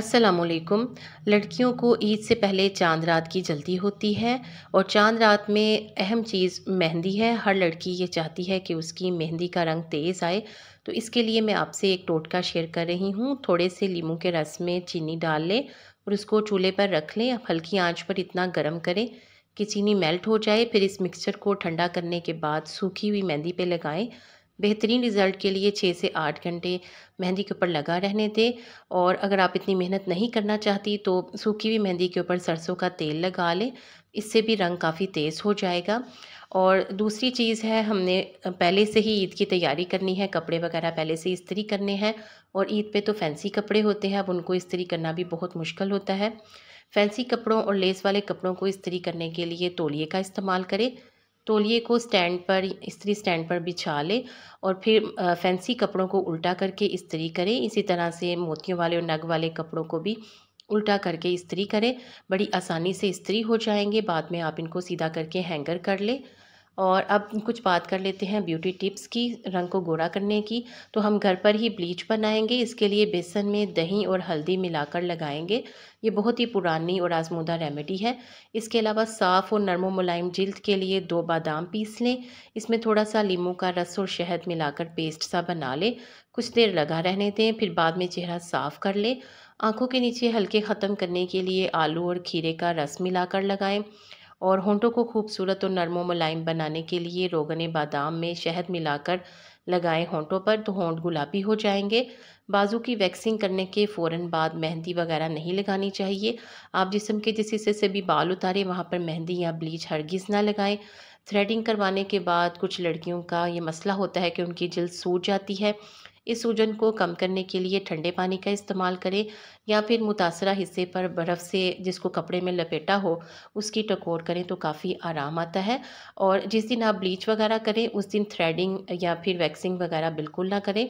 असलकुम लड़कियों को ईद से पहले चांद रात की जल्दी होती है और चांद रात में अहम चीज़ मेहंदी है हर लड़की ये चाहती है कि उसकी मेहंदी का रंग तेज़ आए तो इसके लिए मैं आपसे एक टोटका शेयर कर रही हूँ थोड़े से लीमू के रस में चीनी डाल लें और उसको चूल्हे पर रख लें हल्की आंच पर इतना गर्म करें कि चीनी मेल्ट हो जाए फिर इस मिक्सचर को ठंडा करने के बाद सूखी हुई मेहंदी पर लगाएँ बेहतरीन रिज़ल्ट के लिए छः से आठ घंटे मेहंदी के ऊपर लगा रहने दें और अगर आप इतनी मेहनत नहीं करना चाहती तो सूखी हुई मेहंदी के ऊपर सरसों का तेल लगा लें इससे भी रंग काफ़ी तेज़ हो जाएगा और दूसरी चीज़ है हमने पहले से ही ईद की तैयारी करनी है कपड़े वगैरह पहले से इस्तरी करने हैं और ईद पे तो फैंसी कपड़े होते हैं अब उनको इस्तरी करना भी बहुत मुश्किल होता है फैंसी कपड़ों और लेस वाले कपड़ों को इस्तरी करने के लिए तोलिए का इस्तेमाल करें तोलिए को स्टैंड पर इस्त्री स्टैंड पर बिछा ले और फिर फैंसी कपड़ों को उल्टा करके इस्त्री करें इसी तरह से मोतियों वाले और नग वाले कपड़ों को भी उल्टा करके इस्त्री करें बड़ी आसानी से इस्त्री हो जाएंगे बाद में आप इनको सीधा करके हैंगर कर लें और अब कुछ बात कर लेते हैं ब्यूटी टिप्स की रंग को गोरा करने की तो हम घर पर ही ब्लीच बनाएंगे इसके लिए बेसन में दही और हल्दी मिलाकर लगाएंगे ये बहुत ही पुरानी और आजमूदा रेमेडी है इसके अलावा साफ़ और नरम मुलायम जल्द के लिए दो बादाम पीस लें इसमें थोड़ा सा लीमू का रस और शहद मिलाकर पेस्ट सा बना लें कुछ देर लगा रहने दें फिर बाद में चेहरा साफ़ कर लें आँखों के नीचे हल्के ख़त्म करने के लिए आलू और खीरे का रस मिलाकर लगाएं और होंठों को खूबसूरत और नरम मुलायम बनाने के लिए रोगन बादाम में शहद मिलाकर लगाएं होंठों पर तो होंठ गुलाबी हो जाएंगे बाजू की वैक्सिंग करने के फ़ौर बाद मेहंदी वगैरह नहीं लगानी चाहिए आप जिसम के जिस हिस्से से भी बाल उतारें वहाँ पर मेहंदी या ब्लीच हरगिज़ ना लगाएं थ्रेडिंग करवाने के बाद कुछ लड़कियों का ये मसला होता है कि उनकी जल्द सूट जाती है इस सूजन को कम करने के लिए ठंडे पानी का इस्तेमाल करें या फिर मुतासरा हिस्से पर बर्फ़ से जिसको कपड़े में लपेटा हो उसकी टकोर करें तो काफ़ी आराम आता है और जिस दिन आप ब्लीच वगैरह करें उस दिन थ्रेडिंग या फिर वैक्सिंग वगैरह बिल्कुल ना करें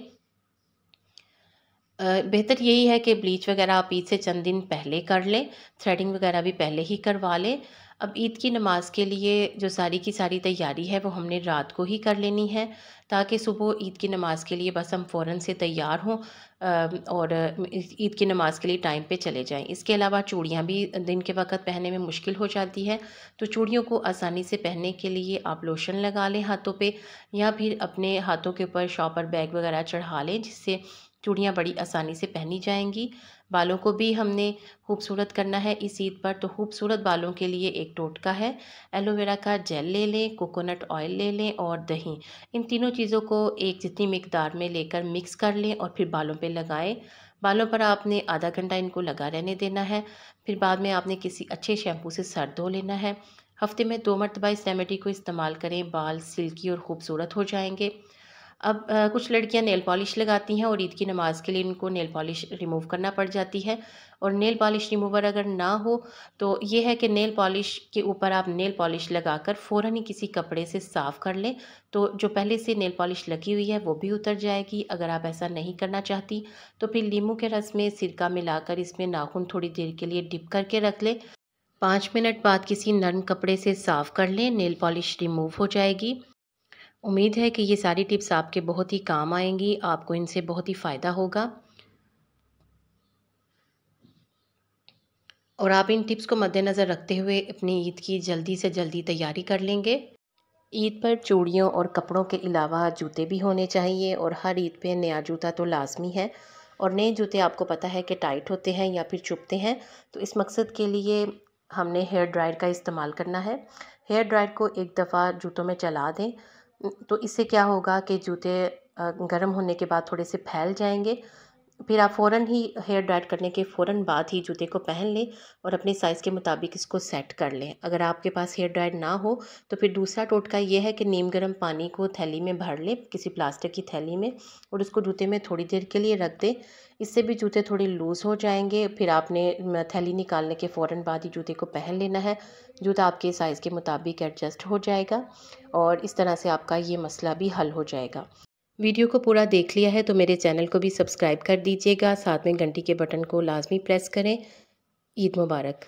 बेहतर यही है कि ब्लीच वगैरह आप ईद से चंद दिन पहले कर लें थ्रेडिंग वगैरह भी पहले ही करवा लें अब ईद की नमाज़ के लिए जो सारी की सारी तैयारी है वो हमने रात को ही कर लेनी है ताकि सुबह ईद की नमाज़ के लिए बस हम फ़ौर से तैयार हों और ईद की नमाज़ के लिए टाइम पे चले जाएं इसके अलावा चूड़ियाँ भी दिन के वक्त पहनने में मुश्किल हो जाती है तो चूड़ियों को आसानी से पहनने के लिए आप लोशन लगा लें हाथों पर या फिर अपने हाथों के ऊपर शॉपर बैग वगैरह चढ़ा लें जिससे चूड़ियाँ बड़ी आसानी से पहनी जाएंगी बालों को भी हमने खूबसूरत करना है इस ईद पर तो खूबसूरत बालों के लिए एक टोटका है एलोवेरा का जेल ले लें कोकोनट ऑयल ले लें और दही इन तीनों चीज़ों को एक जितनी मकदार में लेकर मिक्स कर लें और फिर बालों पर लगाएँ बालों पर आपने आधा घंटा इनको लगा रहने देना है फिर बाद में आपने किसी अच्छे शैम्पू से सर धो लेना है हफ्ते में दो मरतबा इस रेमेडी को इस्तेमाल करें बाल सिल्की और ख़ूबसूरत हो जाएंगे अब आ, कुछ लड़कियां नेल पॉलिश लगाती हैं और ईद की नमाज़ के लिए इनको नेल पॉलिश रिमूव करना पड़ जाती है और नेल पॉलिश रिमूवर अगर ना हो तो ये है कि नेल पॉलिश के ऊपर आप नेल पॉलिश लगाकर कर ही किसी कपड़े से साफ़ कर लें तो जो पहले से नेल पॉलिश लगी हुई है वो भी उतर जाएगी अगर आप ऐसा नहीं करना चाहती तो फिर लीमू के रस में सिरका मिलाकर इसमें नाखून थोड़ी देर के लिए डिप करके रख लें पाँच मिनट बाद किसी नरम कपड़े से साफ़ कर लें नेल पॉलिश रिमूव हो जाएगी उम्मीद है कि ये सारी टिप्स आपके बहुत ही काम आएंगी आपको इनसे बहुत ही फ़ायदा होगा और आप इन टिप्स को मद्देनज़र रखते हुए अपनी ईद की जल्दी से जल्दी तैयारी कर लेंगे ईद पर चूड़ियों और कपड़ों के अलावा जूते भी होने चाहिए और हर ईद पे नया जूता तो लाजमी है और नए जूते आपको पता है कि टाइट होते हैं या फिर चुपते हैं तो इस मकसद के लिए हमने हेयर ड्रायर का इस्तेमाल करना है हेयर ड्रायर को एक दफ़ा जूतों में चला दें तो इससे क्या होगा कि जूते गर्म होने के बाद थोड़े से फैल जाएंगे फिर आप फ़ौरन ही हेयर ड्राइड करने के फ़ौर बाद ही जूते को पहन लें और अपने साइज़ के मुताबिक इसको सेट कर लें अगर आपके पास हेयर ड्राइड ना हो तो फिर दूसरा टोटका ये है कि नीम गर्म पानी को थैली में भर लें किसी प्लास्टिक की थैली में और उसको जूते में थोड़ी देर के लिए रख दें इससे भी जूते थोड़े लूज़ हो जाएंगे फिर आपने थैली निकालने के फ़ौर बाद ही जूते को पहन लेना है जूता आपके साइज़ के मुताबिक एडजस्ट हो जाएगा और इस तरह से आपका ये मसला भी हल हो जाएगा वीडियो को पूरा देख लिया है तो मेरे चैनल को भी सब्सक्राइब कर दीजिएगा साथ में घंटी के बटन को लाजमी प्रेस करें ईद मुबारक